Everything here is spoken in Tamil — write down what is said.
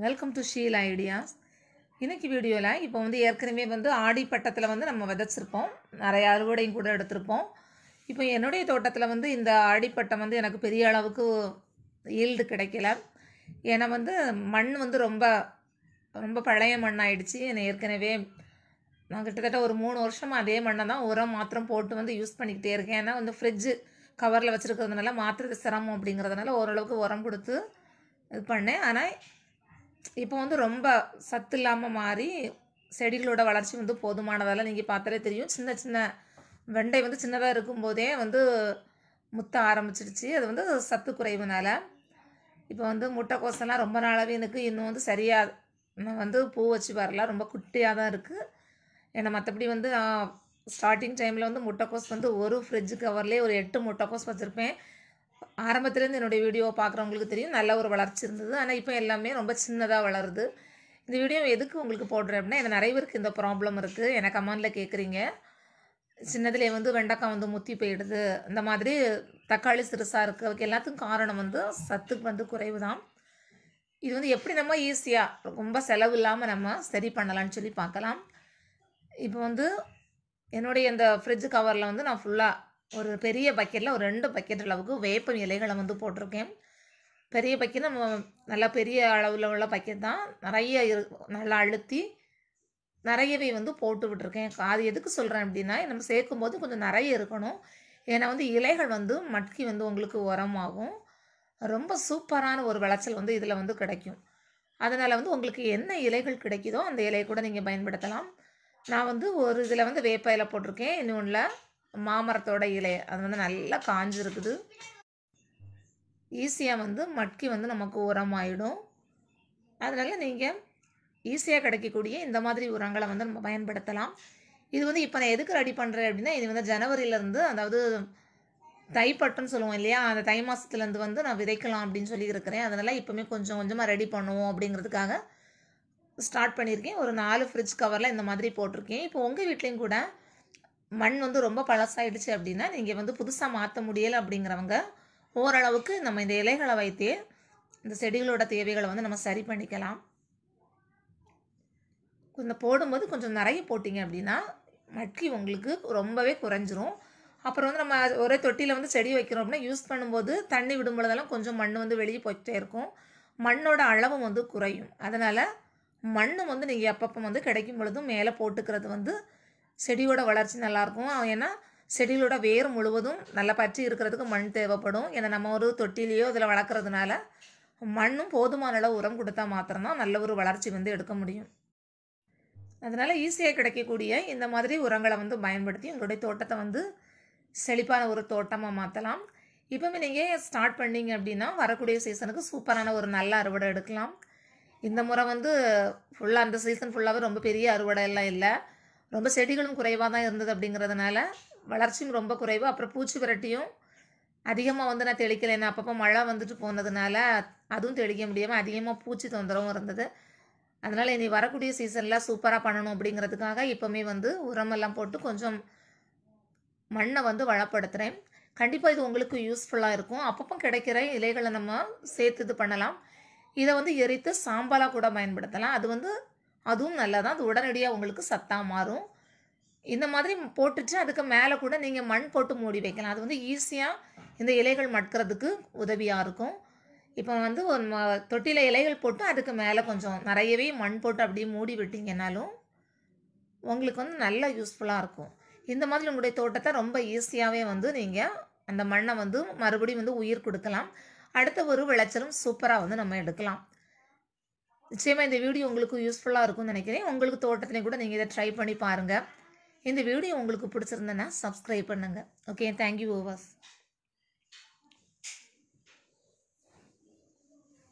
வெல்கம் டு ஷீல் ஐடியாஸ் இன்றைக்கி வீடியோவில் இப்போ வந்து ஏற்கனவே வந்து ஆடி பட்டத்தில் வந்து நம்ம விதைச்சிருப்போம் நிறைய அறுவடையும் கூட எடுத்திருப்போம் இப்போ என்னுடைய தோட்டத்தில் வந்து இந்த ஆடிப்பட்டம் வந்து எனக்கு பெரிய அளவுக்கு ஈல்டு கிடைக்கல ஏன்னா வந்து மண் வந்து ரொம்ப ரொம்ப பழைய மண் என்னை ஏற்கனவே நான் கிட்டத்தட்ட ஒரு மூணு வருஷமாக அதே மண்ணை தான் உரம் மாத்திரம் போட்டு வந்து யூஸ் பண்ணிக்கிட்டே இருக்கேன் ஏன்னா வந்து ஃப்ரிட்ஜு கவரில் வச்சுருக்கிறதுனால மாத்திரது சிரமம் அப்படிங்கிறதுனால ஓரளவுக்கு உரம் கொடுத்து இது பண்ணேன் ஆனால் இப்போ வந்து ரொம்ப சத்து இல்லாமல் மாறி செடிகளோட வளர்ச்சி வந்து போதுமானதெல்லாம் நீங்கள் பார்த்தாலே தெரியும் சின்ன சின்ன வெண்டை வந்து சின்னதாக இருக்கும்போதே வந்து முத்த ஆரம்பிச்சிருச்சு அது வந்து சத்து குறைவுனால இப்போ வந்து முட்டைக்கோசெல்லாம் ரொம்ப நாளாகவே எனக்கு இன்னும் வந்து சரியாக நான் வந்து பூ வச்சு வரல ரொம்ப குட்டியாக தான் இருக்குது ஏன்னா மற்றபடி வந்து நான் ஸ்டார்டிங் டைமில் வந்து முட்டைக்கோஸ் வந்து ஒரு ஃப்ரிட்ஜு கவர்லேயே ஒரு எட்டு முட்டைக்கோஸ் வச்சுருப்பேன் ஆரம்பத்துலேருந்து என்னுடைய வீடியோவை பார்க்குறவங்களுக்கு தெரியும் நல்ல ஒரு வளர்ச்சி இருந்தது ஆனால் இப்போ எல்லாமே ரொம்ப சின்னதாக வளருது இந்த வீடியோ எதுக்கு உங்களுக்கு போடுறேன் அப்படின்னா இது நிறைய பேருக்கு இந்த ப்ராப்ளம் இருக்குது எனக்கு கமெண்டில் கேட்குறீங்க சின்னதுலேயே வந்து வெண்டக்காய் வந்து முத்தி போயிடுது இந்த மாதிரி தக்காளி சிறுசாக இருக்குது அதுக்கு எல்லாத்துக்கும் காரணம் வந்து சத்துக்கு வந்து குறைவு தான் இது வந்து எப்படி நம்ம ஈஸியாக ரொம்ப செலவு இல்லாமல் நம்ம சரி பண்ணலான்னு சொல்லி பார்க்கலாம் இப்போ வந்து என்னுடைய இந்த ஃப்ரிட்ஜ் கவரில் வந்து நான் ஃபுல்லாக ஒரு பெரிய பக்கெட்டில் ஒரு ரெண்டு பக்கெட் அளவுக்கு வேப்பம் இலைகளை வந்து போட்டிருக்கேன் பெரிய பக்கெட் நம்ம நல்லா பெரிய அளவில் உள்ள பக்கெட் தான் நிறைய இரு நல்லா அழுத்தி நிறையவே வந்து போட்டு விட்டுருக்கேன் அது எதுக்கு சொல்கிறேன் அப்படின்னா நம்ம சேர்க்கும் போது கொஞ்சம் நிறைய இருக்கணும் ஏன்னா வந்து இலைகள் வந்து மட்கி வந்து உங்களுக்கு உரமாகும் ரொம்ப சூப்பரான ஒரு விளைச்சல் வந்து இதில் வந்து கிடைக்கும் அதனால் வந்து உங்களுக்கு என்ன இலைகள் கிடைக்குதோ அந்த இலையை கூட நீங்கள் பயன்படுத்தலாம் நான் வந்து ஒரு இதில் வந்து வேப்ப இலை போட்டிருக்கேன் இன்னொன்றில் மாமரத்தோட இலை அது வந்து நல்லா காஞ்சிருக்குது ஈஸியாக வந்து மட்கி வந்து நமக்கு உரம் ஆகிடும் அதனால் நீங்கள் ஈஸியாக கிடைக்கக்கூடிய இந்த மாதிரி உரங்களை வந்து நம்ம பயன்படுத்தலாம் இது வந்து இப்போ நான் எதுக்கு ரெடி பண்ணுறேன் அப்படின்னா இது வந்து ஜனவரியிலேருந்து அதாவது தைப்பட்டுன்னு சொல்லுவோம் இல்லையா அந்த தை மாதத்துலேருந்து வந்து நான் விதைக்கலாம் அப்படின்னு சொல்லி இருக்கிறேன் அதனால் இப்போமே கொஞ்சம் கொஞ்சமாக ரெடி பண்ணுவோம் அப்படிங்கிறதுக்காக ஸ்டார்ட் பண்ணியிருக்கேன் ஒரு நாலு ஃப்ரிட்ஜ் கவரில் இந்த மாதிரி போட்டிருக்கேன் இப்போ உங்கள் வீட்லேயும் கூட மண் வந்து ரொம்ப பழசாயிடுச்சு அப்படின்னா நீங்கள் வந்து புதுசாக மாற்ற முடியலை அப்படிங்கிறவங்க ஓரளவுக்கு நம்ம இந்த இலைகளை வைத்தே இந்த செடிகளோட தேவைகளை வந்து நம்ம சரி பண்ணிக்கலாம் இந்த போடும்போது கொஞ்சம் நிறைய போட்டிங்க அப்படின்னா மட்கி உங்களுக்கு ரொம்பவே குறைஞ்சிரும் அப்புறம் வந்து நம்ம ஒரே தொட்டியில் வந்து செடி வைக்கிறோம் அப்படின்னா யூஸ் பண்ணும்போது தண்ணி விடும்பொழுதெல்லாம் கொஞ்சம் மண் வந்து வெளியே போயிட்டே இருக்கும் மண்ணோட அளவும் வந்து குறையும் அதனால் மண்ணும் வந்து நீங்கள் எப்பப்போ வந்து கிடைக்கும் பொழுதும் மேலே போட்டுக்கிறது வந்து செடியோட வளர்ச்சி நல்லாயிருக்கும் ஏன்னா செடியிலோட வேர் முழுவதும் நல்லா பற்றி இருக்கிறதுக்கு மண் தேவைப்படும் ஏன்னா நம்ம ஒரு தொட்டிலேயோ இதில் வளர்க்குறதுனால மண்ணும் போதுமான அளவு உரம் கொடுத்தா மாத்திரம்தான் நல்ல ஒரு வளர்ச்சி வந்து எடுக்க முடியும் அதனால் ஈஸியாக கிடைக்கக்கூடிய இந்த மாதிரி உரங்களை வந்து பயன்படுத்தி உங்களுடைய தோட்டத்தை வந்து செழிப்பான ஒரு தோட்டமாக மாற்றலாம் இப்போவே நீங்கள் ஸ்டார்ட் பண்ணீங்க அப்படின்னா வரக்கூடிய சீசனுக்கு சூப்பரான ஒரு நல்ல அறுவடை எடுக்கலாம் இந்த முறை வந்து ஃபுல்லாக அந்த சீசன் ஃபுல்லாகவே ரொம்ப பெரிய அறுவடை எல்லாம் இல்லை ரொம்ப செடிகளும் குறைவாக தான் இருந்தது அப்படிங்கிறதுனால வளர்ச்சியும் ரொம்ப குறைவு அப்புறம் பூச்சி விரட்டியும் அதிகமாக வந்து நான் தெளிக்கலைன்னா அப்பப்போ மழை வந்துட்டு போனதுனால அதுவும் தெளிக்க முடியாமல் அதிகமாக பூச்சி தொந்தரவும் இருந்தது அதனால் இனி வரக்கூடிய சீசனில் சூப்பராக பண்ணணும் அப்படிங்கிறதுக்காக இப்போவுமே வந்து உரமெல்லாம் போட்டு கொஞ்சம் மண்ணை வந்து வளப்படுத்துகிறேன் கண்டிப்பாக இது உங்களுக்கு யூஸ்ஃபுல்லாக இருக்கும் அப்பப்போ கிடைக்கிற இலைகளை நம்ம சேர்த்து இது பண்ணலாம் இதை வந்து எரித்து சாம்பலாக கூட பயன்படுத்தலாம் அது வந்து அதுவும் நல்லா தான் அது உடனடியாக உங்களுக்கு சத்தாக மாறும் இந்த மாதிரி போட்டுட்டு அதுக்கு மேலே கூட நீங்கள் மண் போட்டு மூடி வைக்கலாம் அது வந்து ஈஸியாக இந்த இலைகள் மட்கிறதுக்கு உதவியாக இருக்கும் இப்போ வந்து ஒரு தொட்டியில் இலைகள் போட்டு அதுக்கு மேலே கொஞ்சம் நிறையவே மண் போட்டு அப்படியே மூடி விட்டிங்கனாலும் உங்களுக்கு வந்து நல்லா யூஸ்ஃபுல்லாக இருக்கும் இந்த மாதிரி உங்களுடைய தோட்டத்தை ரொம்ப ஈஸியாகவே வந்து நீங்கள் அந்த மண்ணை வந்து மறுபடியும் வந்து உயிர் கொடுக்கலாம் அடுத்த ஒரு விளைச்சலும் சூப்பராக வந்து நம்ம எடுக்கலாம் நிச்சயமாக இந்த வீடியோ உங்களுக்கு யூஸ்ஃபுல்லாக இருக்கும்னு நினைக்கிறேன் உங்களுக்கு தோட்டத்துலேயும் கூட நீங்கள் இதை ட்ரை பண்ணி பாருங்கள் இந்த வீடியோ உங்களுக்கு பிடிச்சிருந்தேன்னா சப்ஸ்கிரைப் பண்ணுங்கள் ஓகே தேங்க்யூ ஓவர்ஸ்